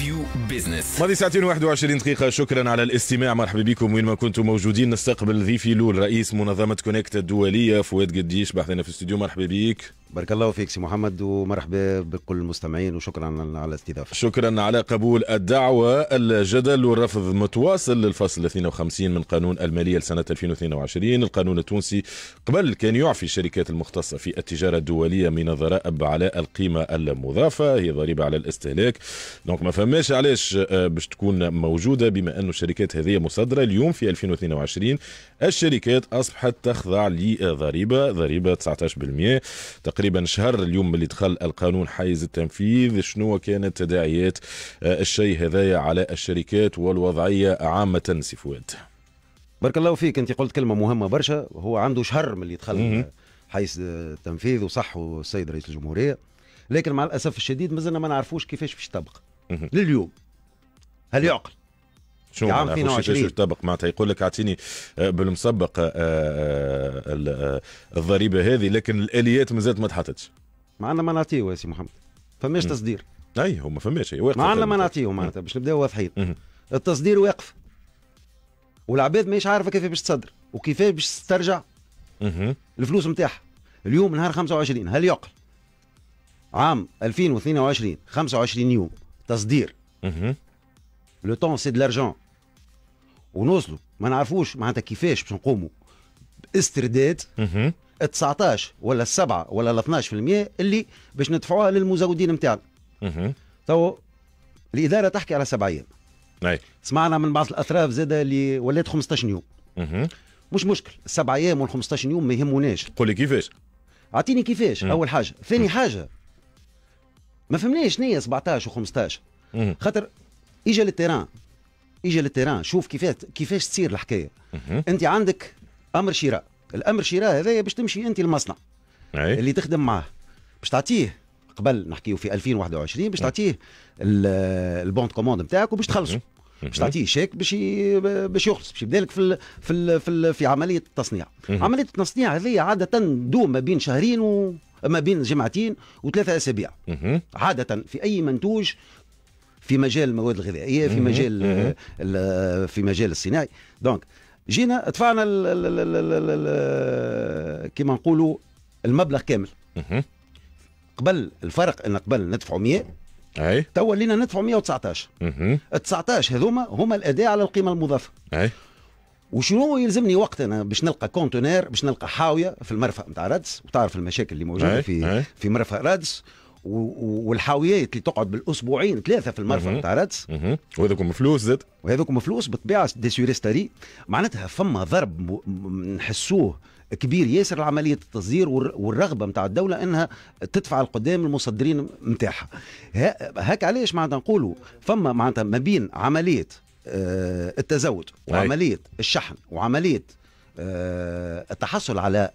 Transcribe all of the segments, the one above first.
انترفيو بزنس ماضي ساعتين و21 دقيقة شكرا على الاستماع مرحبا بكم وين ما كنتم موجودين نستقبل ضيفي لول رئيس منظمة كونكت الدولية فؤاد قديش بحثنا في الاستوديو مرحبا بك بارك الله فيك سي محمد ومرحبا بكل المستمعين وشكرا على الاستضافه. شكرا على قبول الدعوه، الجدل والرفض متواصل للفصل 52 من قانون الماليه لسنه 2022، القانون التونسي قبل كان يعفي الشركات المختصه في التجاره الدوليه من الضرائب على القيمه المضافه هي ضريبه على الاستهلاك، دونك ما فماش علاش آه، باش تكون موجوده بما انه الشركات هذه مصدره اليوم في 2022 الشركات اصبحت تخضع لضريبه ضريبه 19% تقريبا شهر اليوم اللي دخل القانون حيز التنفيذ شنو كانت تداعيات آه، الشيء هذايا على الشركات والوضعية عامة سي فؤاد بارك الله فيك انت قلت كلمة مهمة برشا هو عنده شهر من اللي دخل حيز التنفيذ وصح السيد رئيس الجمهورية لكن مع الأسف الشديد مازلنا ما نعرفوش كيفاش باش تطبق لليوم هل يعقل شنو عام 22 يطبق معناتها يقول لك اعطيني آه، بالمسبق آه، آه، الضريبه هذه لكن الاليات مازالت ما تحطتش ما عندنا ما نعطيه يا سي محمد فماش تصدير اي هو ما فماش معنا ما نعطيه معناتها باش نبداو واضحين التصدير واقف والعباد ماهيش عارفه كيف باش تصدر وكيف باش تسترجع الفلوس نتاعها اليوم نهار 25 هل يعقل عام 2022 25 يوم تصدير لو طون سي دو لارجون ونوصلوا ما نعرفوش معناتها كيفاش باش نقوموا باسترداد 19 ولا 7 ولا 12% اللي باش ندفعوها للمزودين نتاعنا تو الاداره تحكي على سبع ايام سمعنا من بعض الاطراف زاد اللي ولات 15 يوم مش مشكل السبع ايام وال 15 يوم ما يهموناش قول لي كيفاش اعطيني كيفاش اول حاجه ثاني حاجه ما فهمناش شنو هي 17 و 15 خاطر اجا للتيران اجي للتيران شوف كيفاش كيفاش تصير الحكايه انت عندك امر شراء الامر شراء هذايا باش تمشي انت المصنع أي. اللي تخدم معاه باش تعطيه قبل نحكيو في 2021 باش تعطيه البوند كوموند نتاعك وباش تخلصه باش تعطيه شيك باش باش يخلص باش يبدا لك في الـ في الـ في, الـ في عمليه التصنيع عمليه التصنيع هذه عاده تدوم ما بين شهرين و ما بين جمعتين وثلاثة أسابيع عادة في أي منتوج في مجال المواد الغذائيه في مجال في مجال الصناعي دونك جينا دفعنا كما نقولوا المبلغ كامل قبل الفرق ان قبل ندفعوا 100 اي تو ولينا ندفعوا 119 19 هذوما هما الاداء على القيمه المضافه اي وشنو يلزمني وقت انا باش نلقى كونتونير باش نلقى حاويه في المرفأ نتاع رادس وتعرف المشاكل اللي موجوده أي. في أي. في مرفأ رادس والحاويات اللي تقعد بالاسبوعين ثلاثه في المرفأ نتاع رادس وهذوكم فلوس زاد وهذوكم فلوس بطبيعه دي سوريستاري معناتها فما ضرب نحسوه كبير ياسر لعملية التصدير والرغبة نتاع الدولة أنها تدفع القدام المصدرين نتاعها هاك علاش معناتها نقولوا فما معناتها ما بين عملية آه، التزود وعملية الشحن وعملية آه، التحصل على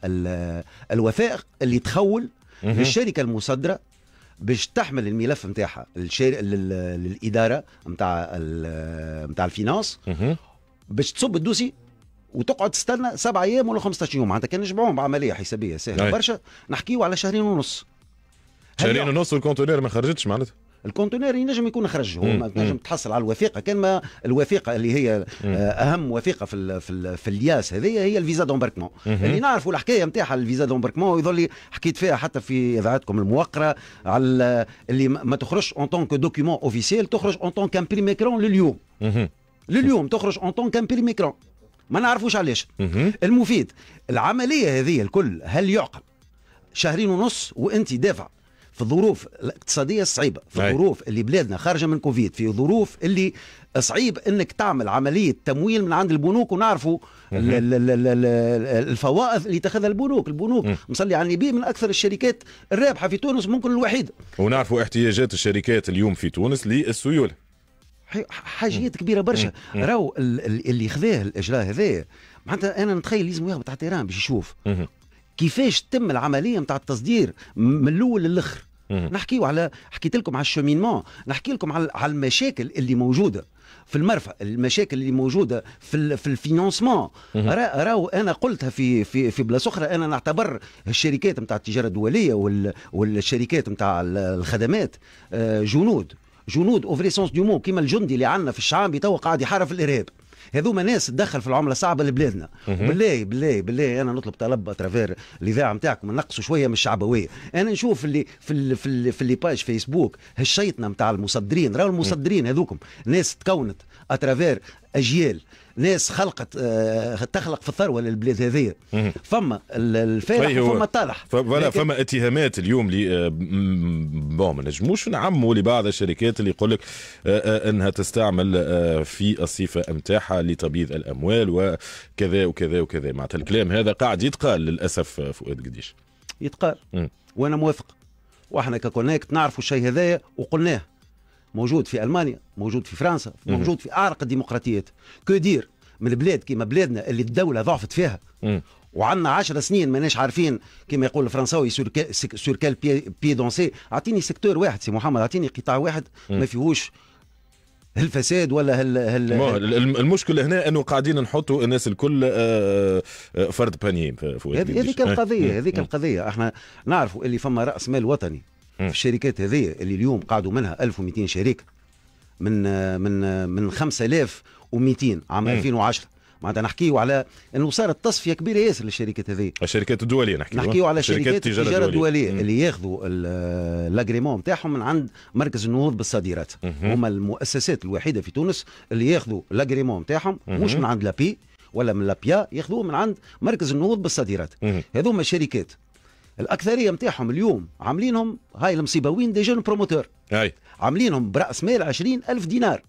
الوثائق اللي تخول للشركة المصدرة باش تحمل الملف نتاعها للشار... للاداره نتاع نتاع الفينانس باش تصب الدوسي وتقعد تستنى سبع ايام ولا 15 يوم معناتها كان نجمعوهم بعمليه حسابيه سهله برشا نحكيو على شهرين ونص شهرين ونص والكونتونير ما خرجتش معناتها الكونتينر ينجم يكون خرج هو تنجم تحصل على الوثيقه كان ما الوثيقه اللي هي اهم وثيقه في الـ في, الـ في الياس هذه هي الفيزا دومبركمون اللي نعرفوا الحكايه نتاعها الفيزا دومبركمون يظل حكيت فيها حتى في اذاعتكم الموقره على اللي ما تخرجش اون طونك دوكيومون اوفيسيال تخرج اون طونك امبريميكرون لليوم لليوم تخرج اون طونك امبريميكرون ما نعرفوش علاش المفيد العمليه هذه الكل هل يعقل شهرين ونص وانت دافع في الظروف الاقتصاديه الصعيبه في الظروف اللي بلادنا خارجه من كوفيد في ظروف اللي صعيب انك تعمل عمليه تمويل من عند البنوك ونعرفوا الفوائض اللي تاخذها البنوك البنوك مصلي على النبي من اكثر الشركات الرابحه في تونس ممكن الوحيده ونعرفوا احتياجات الشركات اليوم في تونس للسيوله حاجيات كبيره برشا راهو اللي خذاه الاجراء هذا معناتها انا نتخيل لازم يهبط احترام باش يشوف كيفاش تم العمليه نتاع التصدير من الاول للاخر نحكيو على حكيت لكم على الشومينمون نحكي لكم على المشاكل اللي موجوده في المرفأ المشاكل اللي موجوده في في الفينانسمون راهو انا قلتها في في في بلاصه اخرى انا نعتبر الشركات نتاع التجاره الدوليه وال والشركات نتاع الخدمات آه، جنود جنود اوفري سونس دو مون كيما الجندي اللي عندنا في الشعب تو قاعد يحارب الارهاب هذوما ناس تدخل في العمله صعبه لبلادنا بالله بالله بالله انا نطلب طلب اترافير الاذاعه نتاعكم نقصوا شويه من الشعبويه انا نشوف اللي في اللي في اللي في اللي باج فيسبوك هالشيطنه نتاع المصدرين راهو المصدرين هذوكم ناس تكونت اترافير اجيال ناس خلقت آه تخلق في الثروه للبلاد هذه فما الفارح طيب، فما طرح فوالا فما اتهامات اليوم اللي آه، بون ما نجموش نعموا لبعض الشركات اللي يقول لك آه، آه، انها تستعمل في الصفه نتاعها لتبييض الاموال وكذا وكذا وكذا معناتها الكلام هذا قاعد يتقال للاسف فؤاد قديش يتقال وانا موافق واحنا ككونكت نعرفوا الشيء هذايا وقلناه موجود في المانيا موجود في فرنسا موجود في اعرق الديمقراطيات كو دير من بلاد كيما بلادنا اللي الدوله ضعفت فيها وعندنا 10 سنين ماناش عارفين كما يقول الفرنساوي سور كال سور كال بي, بي دونسي اعطيني سيكتور واحد سي محمد اعطيني قطاع واحد ما فيهوش الفساد ولا هل هل المشكله هنا انه قاعدين نحطوا الناس الكل آه، آه، فرد بانيين هذيك القضيه هذيك القضيه احنا نعرفوا اللي فما راس مال وطني في الشركات هذه اللي اليوم قعدوا منها 1200 شريك من من من 5200 عام 2010 معناتها نحكيو على انه صارت تصفيه كبيره ياسر للشركات هذه الشركات الدوليه نحكيو نحكيو على شركات التجاره الدوليه اللي ياخذوا الاجريمون نتاعهم من عند مركز النهوض بالصادرات هما المؤسسات الوحيده في تونس اللي ياخذوا الاجريمون نتاعهم مش من عند لابي ولا من لابيا ياخذوه من عند مركز النهوض بالصادرات هذوما شركات الاكثريه نتاعهم اليوم عاملينهم هاي المصيبوين دي جون بروموتور اي عاملينهم براس مال 20000 دينار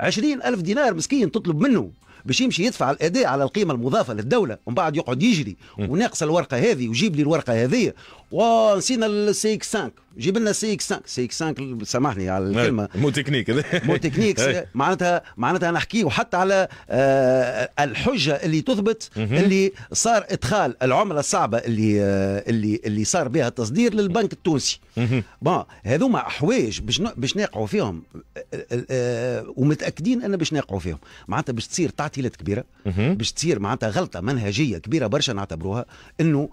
20000 دينار مسكين تطلب منه باش يمشي يدفع الاداء على القيمه المضافه للدوله ومن بعد يقعد يجري وناقص الورقه هذه وجيب لي الورقه هذه ونسينا السي 5 جيب لنا سي اكس 5 سي اكس 5 سامحني على الكلمه مو تكنيك مو تكنيك إيه. معناتها معناتها نحكيه حتى على آه، الحجه اللي تثبت اللي صار ادخال العمله الصعبه اللي آه، اللي اللي صار بها التصدير للبنك التونسي بون هذوما حوايج باش باش نقعوا فيهم آه، ومتاكدين ان باش نقعوا فيهم معناتها باش تصير تعطيلات كبيره باش تصير معناتها غلطه منهجيه كبيره برشا نعتبروها انه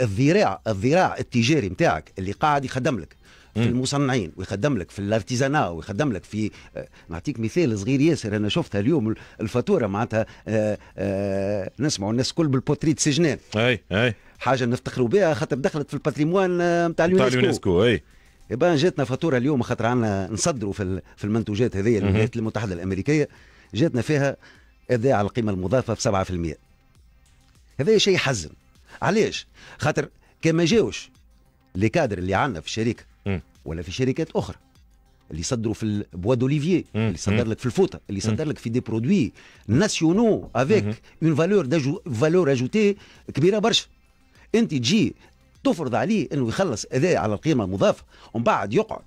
الذراع الذراع التجاري نتاعك اللي قاعد يخدم لك في المصنعين ويخدم لك في الارتيزانا ويخدم لك في آه، نعطيك مثال صغير ياسر انا شفتها اليوم الفاتوره معناتها آه، آه، نسمعوا الناس كل بالبوتريت سجنان اي اي حاجه نفتخروا بها خاطر دخلت في الباتريموان نتاع اليونسكو اليونسكو اي يبقى إيه جاتنا فاتوره اليوم خاطر عندنا نصدروا في في المنتوجات هذه الولايات المتحده الامريكيه جاتنا فيها اداء على القيمه المضافه ب 7% هذا شيء حزن علاش خاطر كان ما جاوش لي كادر اللي عندنا في الشركه ولا في شركات اخرى اللي يصدروا في البوا دوليفيي اللي يصدر لك في الفوطه اللي يصدر لك في دي برودوي ناسيونو افيك اون فالور داجو فالور اجوتي كبيره برشا انت تجي تفرض عليه انه يخلص اداء على القيمه المضافه ومن بعد يقعد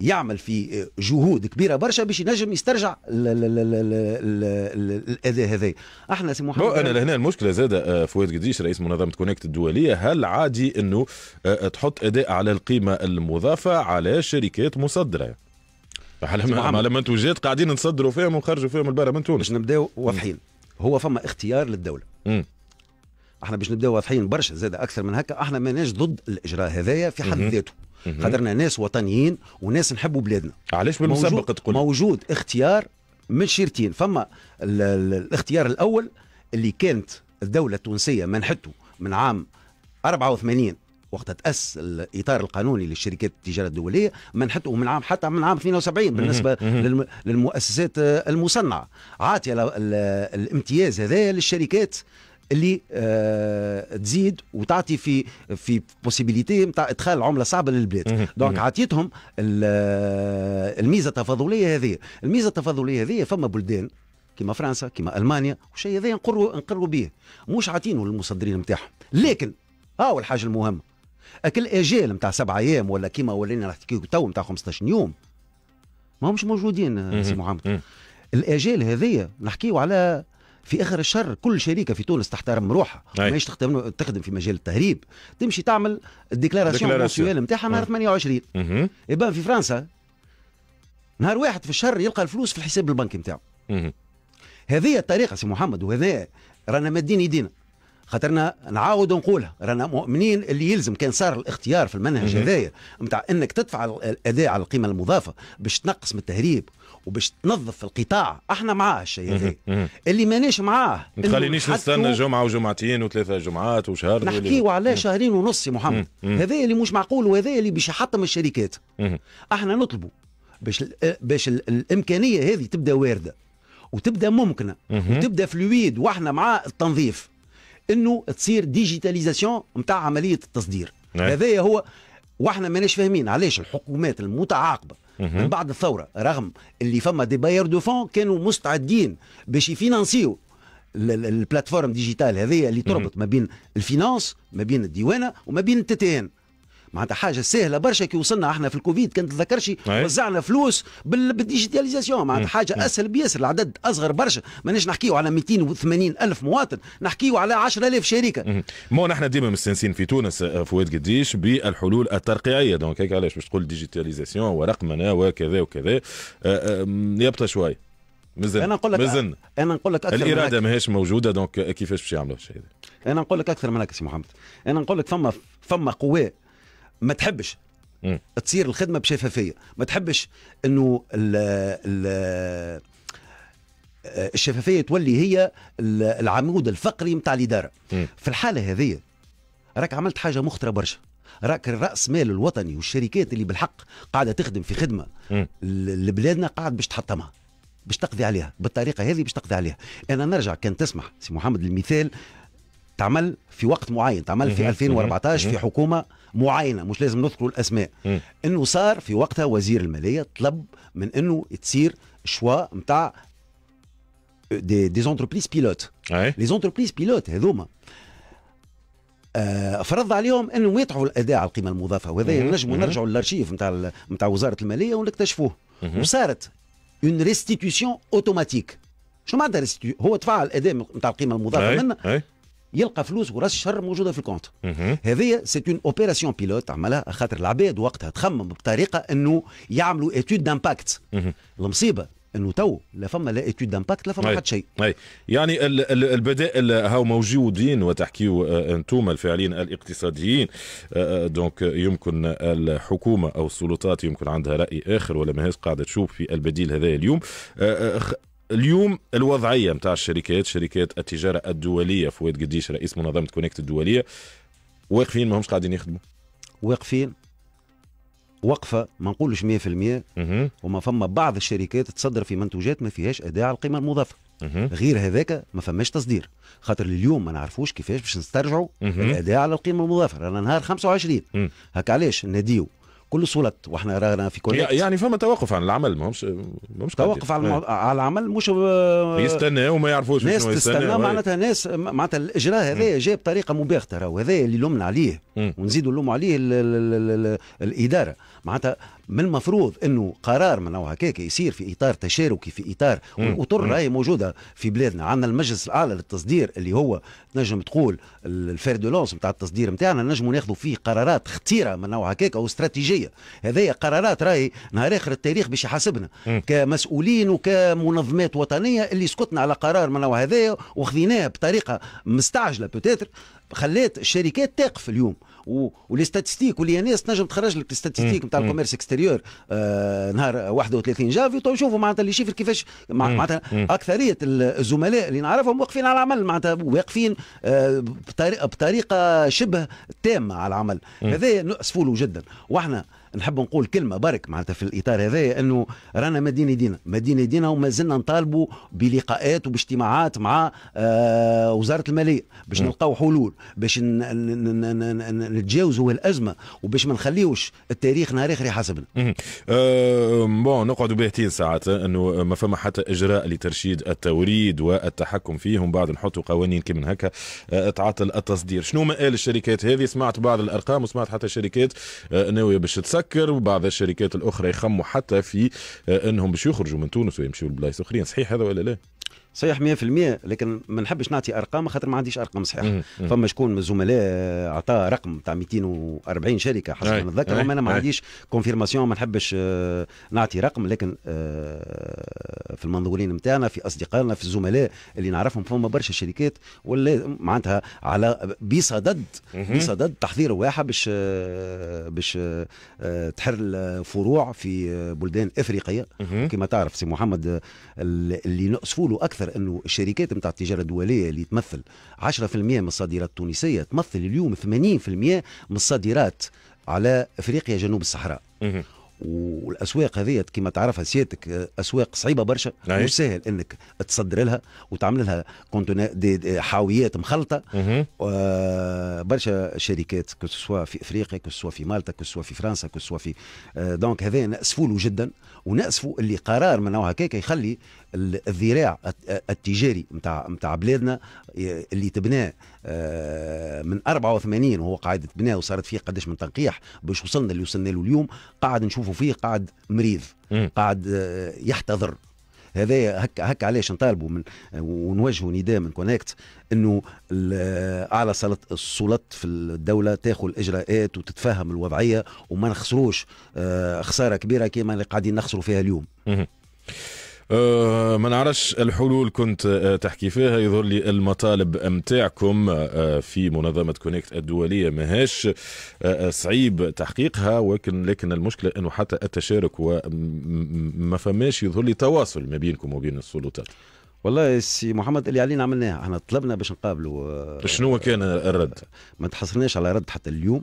يعمل في جهود كبيره برشا باش ينجم يسترجع الاذى هذا احنا سي محمد انا لهنا المشكله زاد آه، فؤاد قديش رئيس منظمه كونكت الدوليه هل عادي انه آه، آه، تحط اداء على القيمه المضافه على شركات مصدره على ما منتوجات قاعدين نصدروا فيهم ونخرجوا فيهم البرا من تونس باش نبداو واضحين هو فما اختيار للدوله مم. احنا باش نبداو واضحين برشا زاد اكثر من هكا احنا ماناش ضد الاجراء هذايا في حد ذاته خاطرنا ناس وطنيين وناس نحبوا بلادنا علاش بالمسبق تقول موجود اختيار من شيرتين فما الاختيار الاول اللي كانت الدوله التونسيه منحته من عام 84 وقت تأس الإطار القانوني للشركات التجارة الدولية منحته من عام حتى من عام 72 بالنسبة للمؤسسات المصنعة عاطي الامتياز هذا للشركات اللي آه، تزيد وتعطي في في بوسيبيليتي نتاع ادخال عمله صعبه للبلاد دونك عطيتهم آه، الميزه التفاضليه هذه الميزه التفاضليه هذه فما بلدان كما فرنسا كما المانيا وشيء هذا نقروا نقروا به مش عاطينه للمصدرين نتاعهم لكن هاو الحاجه المهمه اكل اجال نتاع سبع ايام ولا كيما ولينا نحكيو تو نتاع 15 يوم ما همش موجودين سي محمد الاجال هذيا نحكيو على في اخر الشهر كل شركه في تونس تحترم روحها ماهيش تخدم تخدم في مجال التهريب تمشي تعمل الديكلاراسيون مونسيوال نتاعها نهار 28 أه. يبقى إيه في فرنسا نهار واحد في الشهر يلقى الفلوس في الحساب البنكي نتاعو هذه الطريقه سي محمد وهذا رانا مادين ايدينا خاطرنا نعاود نقولها رانا مؤمنين اللي يلزم كان صار الاختيار في المنهج هذايا نتاع انك تدفع الاداء على القيمه المضافه باش تنقص من التهريب وباش تنظف القطاع احنا معاه الشيء هذا اللي ماناش معاه ما تخلينيش نستنى جمعه وجمعتين وثلاثه جمعات وشهر نحكيو على شهرين ونص يا محمد هذا اللي مش معقول وهذا اللي باش يحطم الشركات احنا نطلبوا باش أه، باش الامكانيه هذه تبدا وارده وتبدا ممكنه وتبدا فلويد واحنا مع التنظيف انه تصير ديجيتاليزاسيون نتاع عمليه التصدير نعم. هذا هو واحنا ماناش فاهمين علاش الحكومات المتعاقبه من بعد الثوره رغم اللي فما دي باير دو فون كانوا مستعدين باش يفينانسيو البلاتفورم ديجيتال هذه اللي تربط ما بين الفينانس ما بين الديوانه وما بين التي معناتها حاجه سهله برشا كي وصلنا احنا في الكوفيد كنت تذكرش وزعنا فلوس بالديجيتاليزاسيون معناتها حاجه اسهل بياسر العدد اصغر برشا ماناش نحكيو على 280 الف مواطن نحكيو على 10000 شركه مو نحن ديما مستنسين في تونس آه، فؤاد قديش بالحلول الترقيعيه دونك هيك علاش باش تقول ديجيتاليزاسيون ورقمنه وكذا وكذا آه، آه، يبطى شوي مزن انا نقول لك مزن انا نقول لك اكثر الاراده ماهيش موجوده دونك كيفاش باش يعملوا الشيء هذا انا نقول لك اكثر من هكا سي محمد انا نقول لك فما فما قوى ما تحبش تصير الخدمه بشفافيه ما تحبش انه ال ال الشفافيه تولي هي العمود الفقري نتاع الاداره في الحاله هذه راك عملت حاجه مخطره برشا راك الراس مال الوطني والشركات اللي بالحق قاعده تخدم في خدمه لبلادنا قاعد باش تحطمها باش تقضي عليها بالطريقه هذه باش تقضي عليها انا نرجع كان تسمح سي محمد المثال تعمل في وقت معين تعمل في 2014 في حكومه معينه مش لازم نذكر الاسماء انه صار في وقتها وزير الماليه طلب من انه تصير شواء نتاع دي دي زونتربريز بيلوت لي زونتربريز بيلوت هذوما آه، فرض عليهم انهم يدفعوا الاداء على القيمه المضافه وهذا نجم نرجعوا للارشيف نتاع نتاع وزاره الماليه ونكتشفوه وصارت اون ريستيتيوسيون اوتوماتيك شو معناتها هو دفع الاداء نتاع القيمه المضافه منا يلقى فلوس وراس الشهر موجوده في الكونت هذه سي اون اوبيراسيون بيلوت عملها خاطر العباد وقتها تخمم بطريقه انه يعملوا اتيود دامباكت المصيبه انه تو لا فما لا اتيود دامباكت لا فما حتى شيء أي. يعني البدائل هاو موجودين وتحكيو آه، انتم الفاعلين الاقتصاديين دونك آه، آه، يمكن الحكومه او السلطات يمكن عندها راي اخر ولا ماهيش قاعده تشوف في البديل هذا اليوم اليوم الوضعيه نتاع الشركات شركات التجاره الدوليه فؤاد قديش رئيس منظمه كونكت الدوليه واقفين ماهمش قاعدين يخدموا واقفين وقفه ما نقولش 100% وما فما بعض الشركات تصدر في منتوجات ما فيهاش اداء على القيمه المضافه غير هذاك ما فماش تصدير خاطر اليوم ما نعرفوش كيفاش باش نسترجعوا الاداء على القيمه المضافه رانا نهار 25 هكا علاش نديو كل صولت واحنا رانا في كل يعني فما توقف عن العمل ماهمش ماهمش توقف على, المو... على العمل مش ب... آه، يستنى وما يعرفوش ناس تستنى معناتها ناس معناتها الاجراء هذا جاء بطريقه مباغته راهو اللي لومنا عليه ونزيدوا اللوم عليه ال... ال... الاداره معناتها من المفروض انه قرار من نوع هكاك يصير في اطار تشاركي في اطار وطر راهي موجوده في بلادنا عندنا المجلس الاعلى للتصدير اللي هو نجم تقول الفير دو لونس نتاع التصدير نتاعنا نجموا ناخذوا فيه قرارات خطيره من نوع هكاك او استراتيجيه هذايا قرارات راهي نهار اخر التاريخ باش يحاسبنا كمسؤولين وكمنظمات وطنيه اللي سكتنا على قرار من نوع هذايا وخذيناه بطريقه مستعجله بوتيتر خلات الشركات تقف اليوم و... ولي ستاتستيك واللي ناس تنجم تخرج لك الستاتستيك نتاع الكوميرس اكستيريور آه نهار 31 جافي تو طيب نشوفوا معناتها اللي شيفر كيفاش معناتها اكثريه الزملاء اللي نعرفهم واقفين على العمل معناتها واقفين آه بطريقه شبه تامه على العمل هذا اسفوله جدا واحنا نحب نقول كلمه برك معناتها في الاطار هذا انه رانا مدينه دينا مدينه دينا وما زلنا نطالبوا بلقاءات وباجتماعات مع آه، وزاره الماليه باش نلقاو حلول باش نتجاوزوا الازمه وباش ما نخليوش التاريخ نهار اخر يحاسبنا. آه، بون نقعدوا باهتين ساعات انه ما فما حتى اجراء لترشيد التوريد والتحكم فيه ومن بعد نحطوا قوانين كي من هكا آه، تعطل التصدير شنو مآل الشركات هذه سمعت بعض الارقام وسمعت حتى شركات ناويه باش تسكر نفكر وبعض الشركات الاخرى يخموا حتى في آه، انهم باش يخرجوا من تونس ويمشيوا لبلايص اخرين صحيح هذا ولا لا؟ صحيح 100% لكن ما نحبش نعطي ارقام خاطر ما عنديش ارقام صحيحه فما شكون من الزملاء عطاه رقم تاع 240 شركه حسب ما نتذكر انا ما عنديش كونفيرماسيون ما نحبش آه، نعطي رقم لكن آه، في المنظورين نتاعنا في اصدقائنا في الزملاء اللي نعرفهم فما برشا شركات ولا معناتها على بصدد بصدد تحضير واحد باش آه، باش تحل فروع في بلدان افريقيه كما تعرف سي محمد اللي نقصفوا له اكثر اكثر انه الشركات نتاع التجاره الدوليه اللي تمثل 10% من الصادرات التونسيه تمثل اليوم 80% من الصادرات على افريقيا جنوب الصحراء والاسواق هذه كما تعرفها سيادتك اسواق صعيبه برشا مش نعم. سهل انك تصدر لها وتعمل لها دي حاويات مخلطه برشا شركات كو في افريقيا كو في مالطا كو في فرنسا كو في دونك آه، هذا ناسفوا له جدا وناسفوا اللي قرار من نوع هكاك يخلي الذراع التجاري نتاع نتاع بلادنا اللي تبناه آه، من 84 وهو قاعد تبنى وصارت فيه قداش من تنقيح باش وصلنا اللي وصلنا له اليوم قاعد نشوفوا فيه قاعد مريض قاعد آه، يحتضر هذا هكا هكا علاش نطالبوا من ونوجهوا نداء من كونكت انه اعلى السلطات في الدوله تاخذ الاجراءات وتتفهم الوضعيه وما نخسروش آه، خساره كبيره كما اللي قاعدين نخسروا فيها اليوم. أه، ما نعرفش الحلول كنت أه، تحكي فيها يظهر لي المطالب متاعكم أه، في منظمة كونكت الدولية ماهيش صعيب تحقيقها ولكن لكن المشكلة أنه حتى التشارك وما فماش يظهر لي تواصل ما بينكم وبين السلطات والله سي محمد اللي علينا عملناه احنا طلبنا باش نقابلوا شنو كان الرد؟ ما تحصلناش على رد حتى اليوم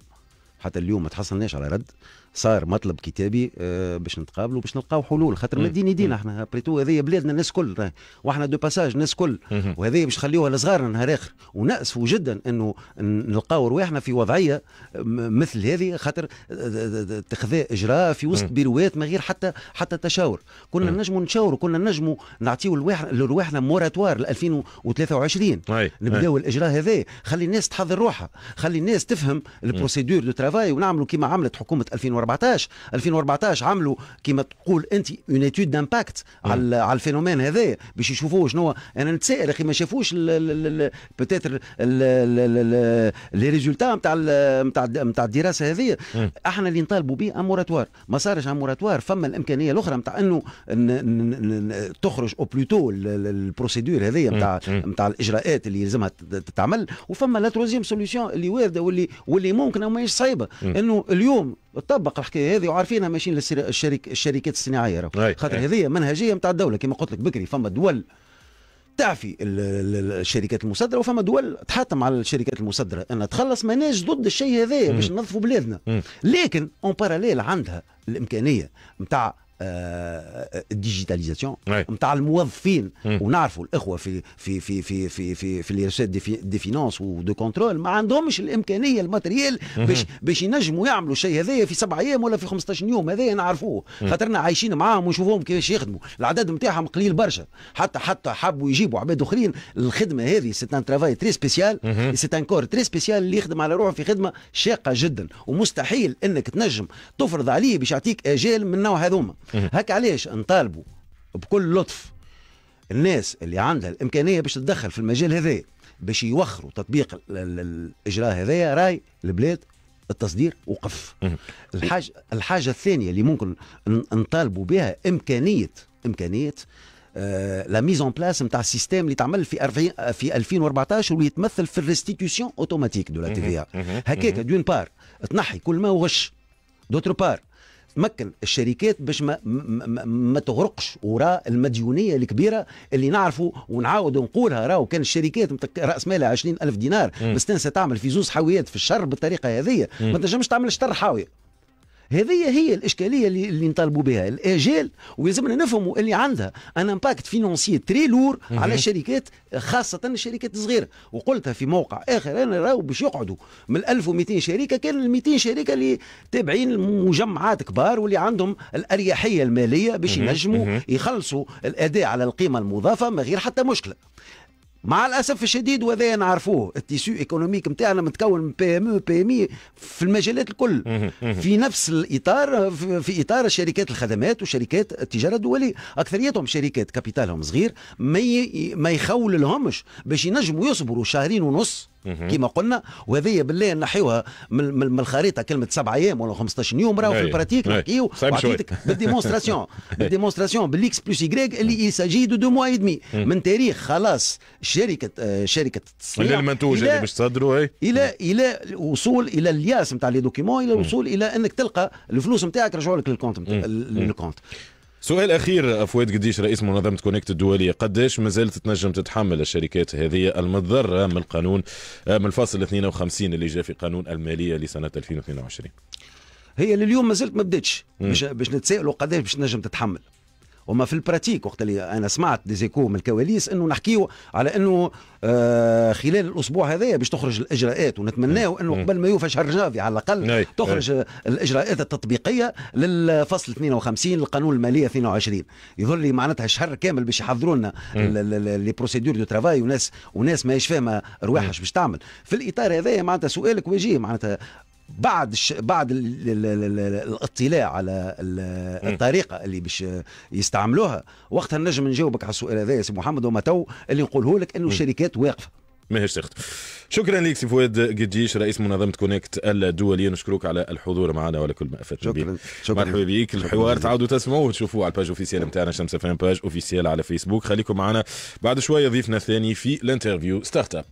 حتى اليوم ما تحصلناش على رد صار مطلب كتابي آه، باش نتقابلوا باش نلقاو حلول خاطر مدين يدينا احنا بريتو هذه بلادنا الناس كل واحنا دو باساج الناس كل وهذه باش نخليوها لصغارنا نهار اخر ونأسفوا جدا انه نلقاو رواحنا في وضعيه مثل هذه خاطر اتخذ آه، آه، اجراء في وسط بيروات ما غير حتى حتى تشاور كنا نجموا نشاوروا كنا نجموا نعطيو لرواحنا موراتوار ل 2023 نبداو الاجراء هذا خلي الناس تحضر روحها خلي الناس تفهم البروسيدور دو ترافاي ونعملوا كما عملت حكومه 2014 2014 2014 عملوا كما تقول انت اون اتيود دامباكت على على الفينومين هذا باش يشوفوا شنو انا نتسائل اخي ما شافوش بوتيتر لي ريزولتا نتاع نتاع نتاع الدراسه هذه نعم. احنا اللي نطالبوا به اموراتوار ما صارش اموراتوار فما الامكانيه الاخرى نتاع انه تخرج او بلوتو البروسيدور هذه نتاع نعم. نتاع نعم. الاجراءات اللي يلزمها تتعمل وفما لا تروزيام سوليسيون اللي وارده واللي واللي ممكن ماهيش صعيبه انه اليوم طبق الحكايه هذه وعارفينها ماشيين للشركات الصناعيه خاطر هذه منهجيه نتاع الدوله كما قلت لك بكري فما دول تعفي الشركات المصدره وفما دول تحاتم على الشركات المصدره انها تخلص مناج ضد الشيء هذا باش ننظفوا بلادنا لكن اون باراليل عندها الامكانيه نتاع آه، الديجيتاليزاسيون نتاع الموظفين mm. ونعرفوا الاخوه في في في في في في, في الارشاد دي, في دي فينانس ودو كونترول ما عندهمش الامكانيه الماتريال mm-hmm. باش باش ينجموا يعملوا الشيء هذايا في سبع ايام ولا في 15 يوم هذايا نعرفوه mm. خاطرنا عايشين معاهم ونشوفوهم كيفاش يخدموا العدد نتاعهم قليل برشا حتى حتى حبوا يجيبوا عباد اخرين الخدمه هذه سي ان ترافاي تري سبيسيال سي ان كور تري سبيسيال اللي يخدم على روحه في خدمه شاقه جدا ومستحيل انك تنجم تفرض عليه باش يعطيك اجال من نوع هذوما هكا علاش نطالبوا بكل لطف الناس اللي عندها الامكانيه باش تتدخل في المجال هذا باش يوخروا تطبيق الاجراء هذايا راي البلاد التصدير وقف الحاجه الحاجه الثانيه اللي ممكن نطالبوا بها امكانيه امكانيه لا ميز اون بلاس نتاع السيستم اللي تعمل في في 2014 واللي يتمثل في الريستيتيوشن اوتوماتيك دو لا تي في هكاك دون بار تنحي كل ما وغش دوتر بار تمكن الشركات باش ما, ما, ما تغرقش وراء المديونيه الكبيره اللي نعرفوا ونعاود نقولها راهو كان الشركات راس مالها 20000 دينار مستانسه تعمل في زوز حاويات في الشهر بالطريقه هذه ما تنجمش تعمل شطر حاويه هذه هي الاشكاليه اللي, اللي نطالبوا بها الاجال ويلزمنا نفهموا اللي عندها ان امباكت فينونسي تري لور على الشركات خاصه الشركات الصغيره وقلتها في موقع اخر انا راهو باش يقعدوا من 1200 شركه كان ال 200 شركه اللي تابعين لمجمعات كبار واللي عندهم الاريحيه الماليه باش ينجموا يخلصوا الاداء على القيمه المضافه من غير حتى مشكله مع الاسف الشديد وهذا نعرفوه التيسيو ايكونوميك نتاعنا متكون من بي ام او بي ام في المجالات الكل في نفس الاطار في اطار شركات الخدمات وشركات التجاره الدوليه اكثريتهم شركات كابيتالهم صغير ما ما يخول لهمش باش ينجموا يصبروا شهرين ونص كما قلنا وهذه بالله نحيوها من الخريطه كلمه سبع ايام ولا 15 يوم راهو في البراتيك نحكيو وعطيتك بالديمونستراسيون بالديمونستراسيون بالاكس بلس يغريك اللي يساجي دو دو موا يدمي من تاريخ خلاص شركه آه، شركه التصنيع المنتوج اللي باش تصدروا الى الى, الوصول وصول الى الياس نتاع لي دوكيمون الى الوصول الى انك تلقى الفلوس نتاعك رجعوا لك للكونت للكونت سؤال اخير فؤاد قديش رئيس منظمه كونكت الدوليه قداش ما زالت تنجم تتحمل الشركات هذه المضره من القانون من الفصل 52 اللي جاء في قانون الماليه لسنه 2022 هي لليوم ما زلت ما بداتش باش نتسائلوا قداش باش تنجم تتحمل وما في البراتيك وقت اللي انا سمعت ديزيكو من الكواليس انه نحكيو على انه آه، خلال الاسبوع هذايا باش تخرج الاجراءات ونتمناو انه قبل ما يوفى شهر جافي على الاقل نعم. تخرج نعم. الاجراءات التطبيقيه للفصل 52 للقانون الماليه 22 يظل لي معناتها شهر كامل باش يحضروا لنا لي بروسيدور دو ترافاي وناس وناس ماهيش فاهمه رواحها باش تعمل في الاطار هذايا معناتها سؤالك وجيه معناتها بعد ش... بعد ال... ال... ال... الاطلاع على الطريقه اللي باش يستعملوها وقتها نجم نجاوبك على السؤال هذا يا سي محمد وما تو اللي نقوله لك انه الشركات واقفه ماهيش تخدم شكرا لك سي فؤاد قديش رئيس منظمه كونكت الدوليه نشكرك على الحضور معنا وعلى كل ما افدت شكرا شكرا مرحبا بك الحوار تعاودوا تسمعوه وتشوفوه على الباج اوفيسيال نتاعنا شمس فان باج اوفيسيال على فيسبوك خليكم معنا بعد شويه ضيفنا الثاني في الانترفيو ستارت اب